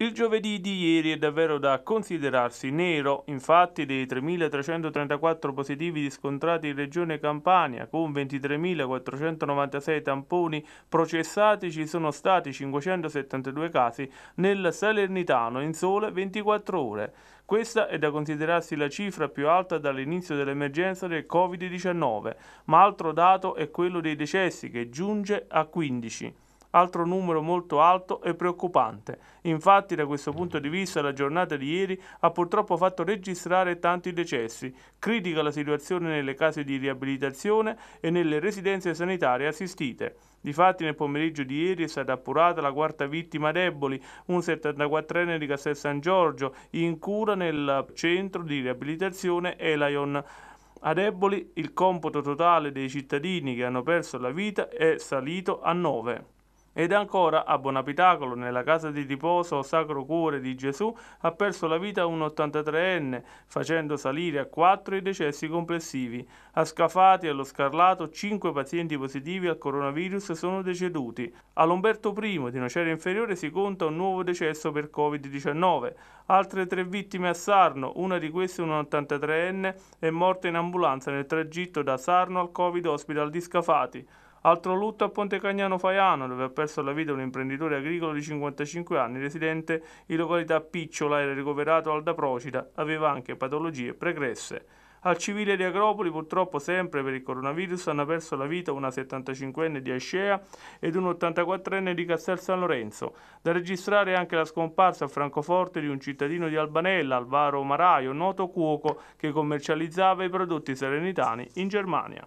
Il giovedì di ieri è davvero da considerarsi nero, infatti dei 3.334 positivi riscontrati in Regione Campania, con 23.496 tamponi processati, ci sono stati 572 casi nel Salernitano in sole 24 ore. Questa è da considerarsi la cifra più alta dall'inizio dell'emergenza del Covid-19, ma altro dato è quello dei decessi che giunge a 15 altro numero molto alto e preoccupante. Infatti da questo punto di vista la giornata di ieri ha purtroppo fatto registrare tanti decessi. Critica la situazione nelle case di riabilitazione e nelle residenze sanitarie assistite. Difatti nel pomeriggio di ieri è stata appurata la quarta vittima deboli, un 74enne di Castel San Giorgio, in cura nel centro di riabilitazione Elion. A deboli il computo totale dei cittadini che hanno perso la vita è salito a 9. Ed ancora a Bonapitacolo, nella casa di riposo Sacro Cuore di Gesù, ha perso la vita un 83enne, facendo salire a quattro i decessi complessivi. A Scafati e allo Scarlato cinque pazienti positivi al coronavirus sono deceduti. A Lomberto I di Nocera Inferiore si conta un nuovo decesso per Covid-19. Altre tre vittime a Sarno, una di queste un 83enne, è morta in ambulanza nel tragitto da Sarno al Covid Hospital di Scafati. Altro lutto a Ponte Cagnano Faiano, dove ha perso la vita un imprenditore agricolo di 55 anni, residente in località Picciola, era ricoverato al da Procida, aveva anche patologie pregresse. Al civile di Agropoli purtroppo sempre per il coronavirus hanno perso la vita una 75enne di Ascea ed un 84enne di Castel San Lorenzo. Da registrare anche la scomparsa a Francoforte di un cittadino di Albanella, Alvaro Maraio, noto cuoco che commercializzava i prodotti serenitani in Germania.